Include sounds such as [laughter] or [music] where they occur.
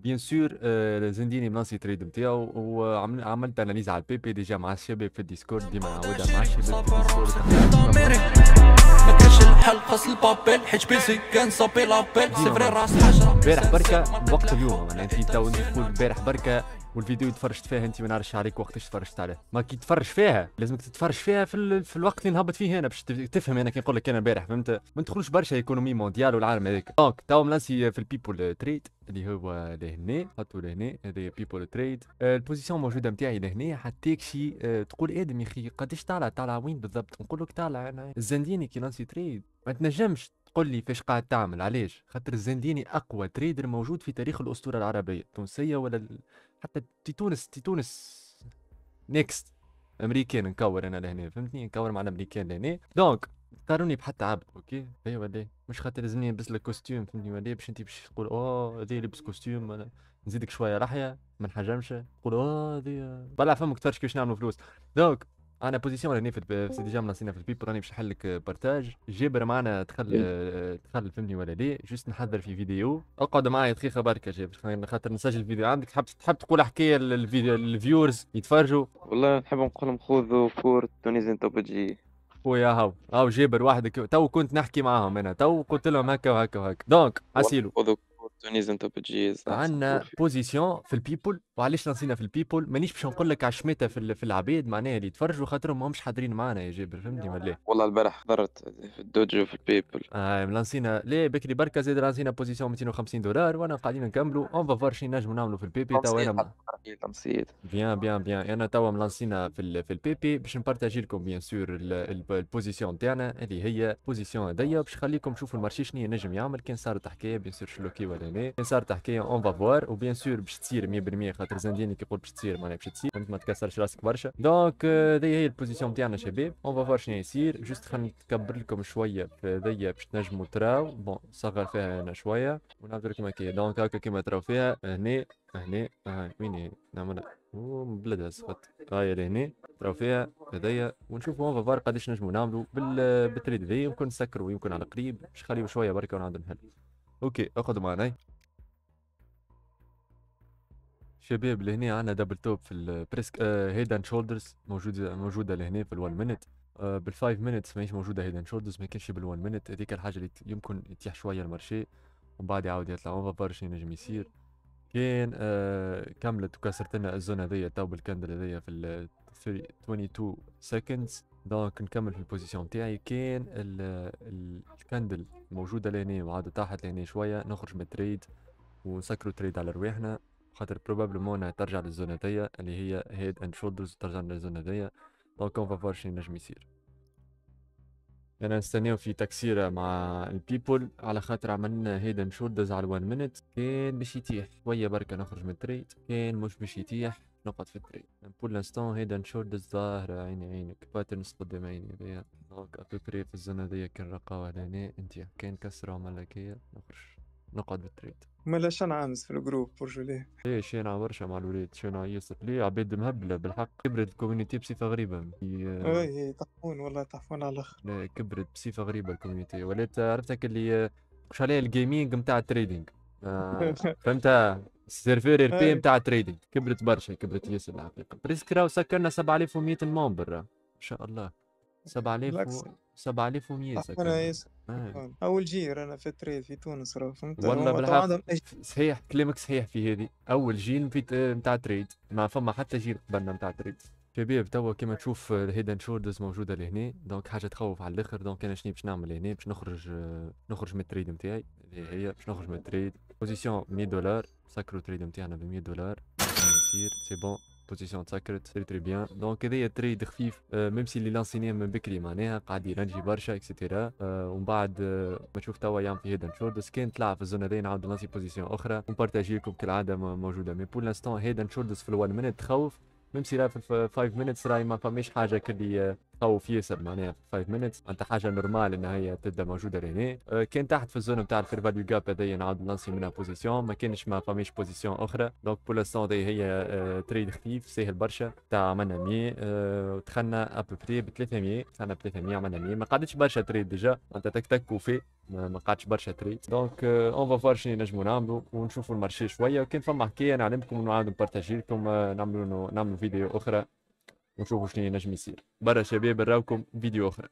وبيان سور آه، زنديني بلانسي تريد نتاعو وعملت اناليز على البي بي ديجا مع الشباب في الديسكورد ديما نعاودها مع الشباب ما كانش البابيل حيت بيزي كان صابي لابيل سي راس حجره امبارح بركه وقت اليوم معناها انت تو تقول امبارح بركه والفيديو اللي تفرجت فيها انت ما نعرفش عليك وقتاش تفرجت عليه ما كي تتفرج فيها لازمك تتفرج فيها في, ال... في الوقت اللي نهبط فيه انا باش تفهم انا كي نقول لك انا البارح فهمت ما تدخلوش برشا ايكونومي مونديال والعالم هذاك دونك تو ملانسي في البيبول تريد اللي هو لهنا حطوا لهنا هذا بيبول تريد البوزيسيون موجوده نتاعي لهنا حتى شي euh, تقول ادم يا اخي قداش طالع طالع وين بالضبط نقول لك طالع انا الزنديني كي لانسي تريد ما تنجمش قل لي فاش قاعد تعمل علاش خاطر الزنديني اقوى تريدر موجود في تاريخ الاسطوره العربيه التونسيه ولا ال... حتى تي تونس تي تونس نيكست امريكان نكور انا لهنا فهمتني نكور مع الامريكان لهنا دونك قاروني بحتى عبد اوكي اي ولا مش خاطر لازمني نلبس لك كوستيوم فهمتني ولا باش انت باش تقول اوه هذا يلبس كوستيوم ولا نزيدك شويه لحيه ما نحجمش تقول اوه هذا بلا فمك تفرش كيفاش نعملوا فلوس دونك انا بوزيسيون راني في سي ديجا ملانسينا في البيب راني باش نحل لك بارتاج جابر معنا دخل دخل إيه. فهمني ولا لا جست نحضر في فيديو اقعد معايا دقيقه برك يا جابر خاطر نسجل فيديو عندك حاب تحب تقول حكايه للفيورز يتفرجوا والله نحب نقول لهم خذوا كور انت بتجي خويا هاو هاو جابر وحدك تو كنت نحكي معاهم انا تو قلت لهم هكا وهكا وهكا دونك خذوا انت بتجيز آه، عندنا بوزيسيون في البيبول وعلاش نصينا في البيبول مانيش باش نقول لك على الشماته في, في العباد معناها اللي يتفرجوا خاطر همش حاضرين معنا يا جابر فهمتني ولا إيه؟ والله البارح حضرت في الدوجو في البيبول اه لانسينا لا بكري بركه زاد لانسينا بوزيسيون 250 دولار وانا قاعدين نكملوا اون فافور شنو نجموا نعملوا في البيبي تو انا عقيل مسيد بيان بيان بيان انا توا ملانسينا في الـ في البي بي باش نبارتاجي لكم بيان سور البوزيسيون تاعنا اللي هي بوزيسيون هذيا باش نخليكم تشوفوا المارشي شنو نجم يعمل كان صارت حكايه بيان سور شلوكي ولا لا كان صارت حكايه اون فافوار وبيان سور باش تصير 100% خاطر زنديني كيقول باش تصير معناها باش تصير ما تكسرش راسك برشا دونك euh, هذيا هي البوزيسيون تاعنا شباب اون فافوار شنو يصير جوست خلينا نكبر لكم شويه في هذيا باش تنجموا تراو بون صغر فيها انا شويه ونعبر لكم هكا دونك هكا كيما تراو فيها هنا هنا آه مين هي نعمل بلاد اسقط سقط آه، هاي لهنا راه فيها هدايا ونشوفوا اون فار قداش نجمو نعملو بال بالتريد في يمكن نسكرو يمكن على قريب باش نخليو شويه بركه ونعاودو نحل اوكي اخذ معنا شباب لهنا عندنا دبل توب في البريسك هيد اند شولدرز موجوده موجوده لهنا في ال1 مينيت بال5 مينيت ماهيش موجوده هيد اند شولدرز ما كانش بال1 مينيت هذيك الحاجه اللي يمكن يتيح شويه المارشي ومن بعد يعاود يطلع اون فار شنو ينجم يصير كان آه كملت وكسرت لنا الزون هذيا تو بالكندل هذيا في 22 سكندز دونك نكمل في البوزيسيون تاعي كان الكندل موجوده لهنا وعاد طاحت لهنا شويه نخرج من التريد ونسكروا تريد على رواحنا خاطر بروبابلمون ترجع للزون هذيا اللي هي هيد اند شولدرز ترجع للزون هذيا دونك اون فافور شنو ينجم يصير انا نستناو في تكسيره مع البيبول على خاطر عملنا هيدا شوردز على الوان مينت كان باش يتيح شويه بركه نخرج من التريد كان مش باش يتيح نقعد في التريد بور لانستون هيدا شوردز شولدرز ظاهره عيني عينك باترنس قدام عيني هذايا دونك بري في الزنه هذيا كان رقاو على انت كان كسره وملاكيه نخرج نقعد بالتريد ما شن نعامز في الجروب برجولي ايه شينا برشا مع الولاد شينا يوسف ليه عباد مهبله بالحق كبرت الكوميونيتي بصفه غريبه آه، اي يطحون والله يطحون على الاخر إيه، كبرت بصفه غريبه الكوميونيتي ولات عرفتك اللي مش عليها الجيمنج نتاع التريدينج آه, آه، [laughs] فهمتها السيرفير ار بي نتاع التريدينج كبرت برشا كبرت ياسر الحقيقه بريسك راهو سكرنا 7100 مومبر ان شاء الله 7000 7000 7100 انا ياسر اول جيل انا في التريد في تونس راه فهمت والله بالحق صحيح كلامك صحيح في هذه اول جيل في نتاع تريد ما فما حتى جيل قبلنا نتاع تريد شباب توا كما تشوف الهيدن شوردز موجوده لهنا دونك حاجه تخوف على الاخر دونك انا شنو باش نعمل هنا باش نخرج نخرج من التريد نتاعي اللي هي باش نخرج من التريد بوزيسيون 100 دولار سكروا التريد نتاعنا ب 100 دولار سير سي بون بوزيسيون تسكرت تري تري بيان دونك هذايا تريد خفيف ميم سي اللي لانسيني من بكري معناها قاعد يرنجي برشا اكسيتيرا ومن بعد ما تشوف توا يام في هيدن شولدرز كان طلع في الزون هذايا نعاود لانسي بوزيسيون اخرى ونبارتاجي لكم كالعاده موجوده مي بور لانستون هيدن شولدرز في الوان منت تخوف ميم سي في 5 مينتس راهي ما فماش حاجه كلي في ياسر معناها 5 مينتس انت حاجه نورمال انها هي تبدا موجوده لهنا آه، كان تحت في الزون نتاع الفير فاليو جاب هذايا نعاود نلانسي منها بوزيسيون ما كانش ما فماش بوزيسيون اخرى دونك بور لاستون هذايا هي تريد آه، خفيف ساهل برشا تاع عملنا 100 آه، دخلنا ودخلنا ابوبري ب 300 دخلنا ب 300 عملنا 100 ما قعدتش برشا تريد ديجا انت تك تك وفي ما قعدش برشا تريد دونك اون فوار شنو نجمو نعملو ونشوفو المارشي شويه وكان فما حكايه نعلمكم ونعاود نبارتاجي لكم نعملو نعملو فيديو اخرى ونشوفوا شنو ينجم يصير برا شباب نراوكم فيديو اخر